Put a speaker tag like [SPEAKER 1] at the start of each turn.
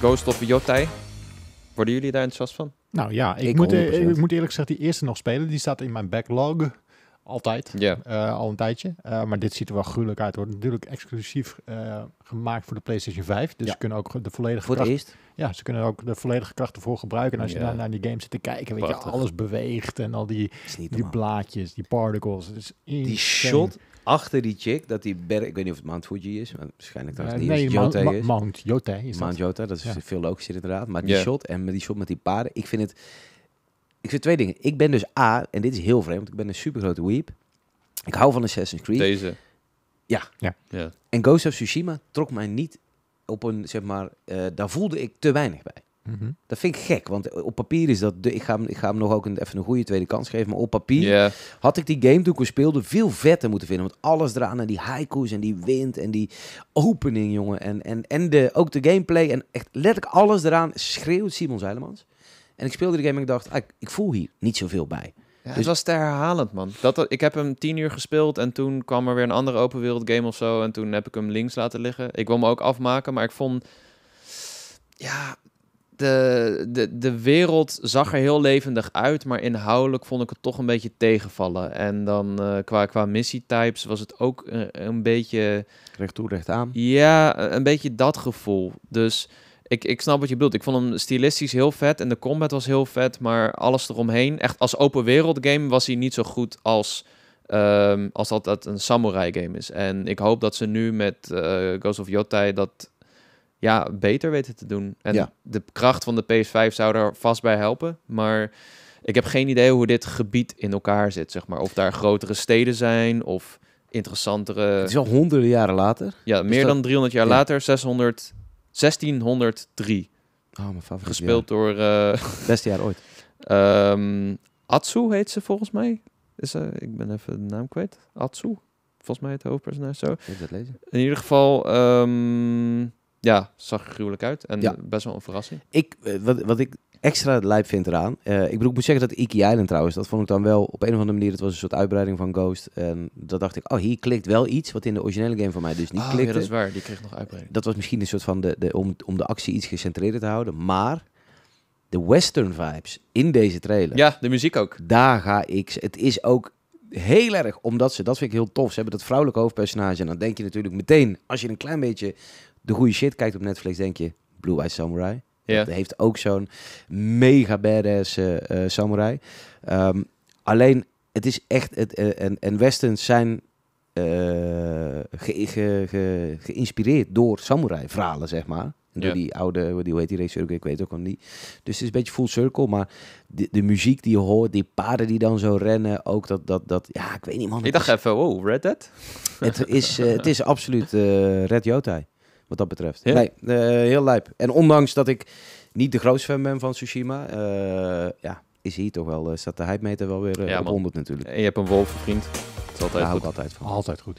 [SPEAKER 1] Ghost of Yotai, Worden jullie daar enthousiast van? Nou ja, ik, moet, ik moet eh, eerlijk gezegd die eerste nog spelen. Die staat in mijn backlog. Altijd. Ja. Eh, al een tijdje. Eh, maar dit ziet er wel gruwelijk uit. Wordt natuurlijk exclusief eh, gemaakt voor de PlayStation 5. Dus ze kunnen ook de volledige voor kracht... Eerst? Ja, ze kunnen ook de volledige krachten voor gebruiken. En als je dan naar die game zit te kijken, weet je, alles beweegt. En al die, die blaadjes, die particles. Het is die shot achter die
[SPEAKER 2] chick, dat die berg, ik weet niet of het Mount Fuji is, maar waarschijnlijk dat het uh, nee, is. Mount
[SPEAKER 1] Jota is Mount Jota, dat is veel
[SPEAKER 2] logischer inderdaad. Maar die shot en met die shot met die paarden, ik vind het, ik vind twee dingen. Ik ben dus A, en dit is heel vreemd, want ik ben een super grote weep. Ik hou van Assassin's Creed. Deze. Ja. ja. ja. En Ghost of Tsushima trok mij niet op een, zeg maar, eh, daar voelde ik te weinig bij. Mhm. Dat vind ik gek, want op papier is dat... De, ik, ga hem, ik ga hem nog ook even een goede tweede kans geven. Maar op papier had ik die game toen ik speelde veel vetter moeten vinden. Want alles eraan en die haikus en die wind en die opening, jongen. En, en, en de, ook de gameplay en echt letterlijk alles eraan schreeuwt Simon Zeilemans. En ik speelde de game en ik dacht, ah, ik, voel hier niet
[SPEAKER 1] zoveel bij. Ja, dus... Het was te herhalend, man. Dat, ik heb hem tien uur gespeeld en toen kwam er weer een andere open wereld game of zo. En toen heb ik hem links laten liggen. Ik wil hem ook afmaken, maar ik vond... Ja, de, de, de wereld zag er heel levendig uit, maar inhoudelijk vond ik het toch een beetje tegenvallen. En dan eh, qua, qua missietypes was het ook een, eh, een beetje... Recht toe, recht aan. Ja, een beetje dat gevoel. Dus ik, ik snap wat je bedoelt. Ik vond hem stilistisch heel vet en de combat was heel vet, maar alles eromheen, echt als open wereld game was hij niet zo goed als, ehm, als dat, dat een samurai game is. En ik hoop dat ze nu met uh, Ghost of Yotai dat ja, beter weten te doen. En de kracht van de PS5 zou daar vast bij helpen, maar ik heb geen idee hoe dit gebied in elkaar zit, zeg maar. Of daar grotere steden zijn of interessantere... Het is
[SPEAKER 2] al honderden jaren later. Ja, dus meer dan 300 jaar later,
[SPEAKER 1] 600 1603. Oh, mijn favoriet. Gespeeld door. Uh, Beste jaar ooit. Um, Atsu heet ze volgens mij. Is, uh, ik ben even de naam kwijt. Atsu. Volgens mij het hoofdpersonage zo. Ik dat lezen. In ieder geval, ehm, ja, zag er gruwelijk uit. En ja. best wel een verrassing.
[SPEAKER 2] Ik, eh, wat, wat ik extra lijp vindt eraan. Uh, ik bedoel, ik moet zeggen dat Iki Island trouwens, dat vond ik dan wel op een of andere manier, het was een soort uitbreiding van Ghost. En dat dacht ik, oh, hier klikt wel iets wat in de originele game van mij dus niet oh, klikte. Ja, dat is waar, die kreeg nog uitbreiding. Dat was misschien een soort van, de, de, om, om de actie iets gecentreerder te houden, maar de western vibes in deze trailer. Ja, de muziek ook. Daar ga ik, het is ook heel erg, omdat ze, dat vind ik heel tof, ze hebben dat vrouwelijke hoofdpersonage en dan denk je natuurlijk meteen, als je een klein beetje de goede shit kijkt op Netflix, denk je, Blue Eyed Samurai. Ja. heeft ook zo'n mega badass eh, eh, samurai. Ehm, alleen, het is echt... Het, eh, en, en westerns zijn geïnspireerd door samurai-verhalen, zeg maar. door die oude, die, hoe heet die Ik weet ook nog niet. Dus het is een beetje full circle. Maar de, de, muziek die je hoort, die paarden die dan zo rennen, ook dat, dat, dat ja, ik
[SPEAKER 1] weet niet man. Ik dacht even, wow, Red Dead?
[SPEAKER 2] Het is, het is absoluut Red Jotai. Wat dat betreft. Nee, eh, heel lijp. En ondanks dat ik niet de grootste fan ben van Tsushima, eh, ja, is hier toch wel, eh, staat de hype meter wel weer op 100 natuurlijk. En je hebt een wolvenvriend. vriend. Dat is altijd goed. altijd van. Altijd goed.